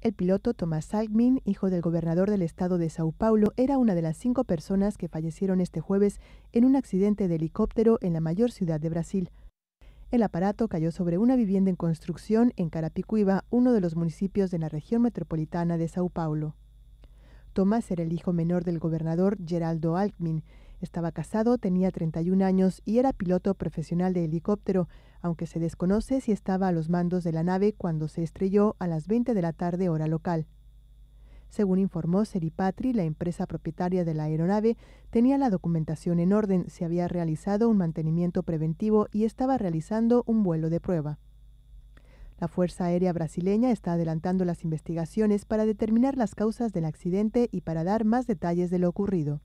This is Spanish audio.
El piloto Tomás Alcmin, hijo del gobernador del estado de Sao Paulo, era una de las cinco personas que fallecieron este jueves en un accidente de helicóptero en la mayor ciudad de Brasil. El aparato cayó sobre una vivienda en construcción en Carapicuiba, uno de los municipios de la región metropolitana de Sao Paulo. Tomás era el hijo menor del gobernador Geraldo Alckmin estaba casado, tenía 31 años y era piloto profesional de helicóptero, aunque se desconoce si estaba a los mandos de la nave cuando se estrelló a las 20 de la tarde hora local. Según informó Seripatri, la empresa propietaria de la aeronave tenía la documentación en orden, se había realizado un mantenimiento preventivo y estaba realizando un vuelo de prueba. La Fuerza Aérea Brasileña está adelantando las investigaciones para determinar las causas del accidente y para dar más detalles de lo ocurrido.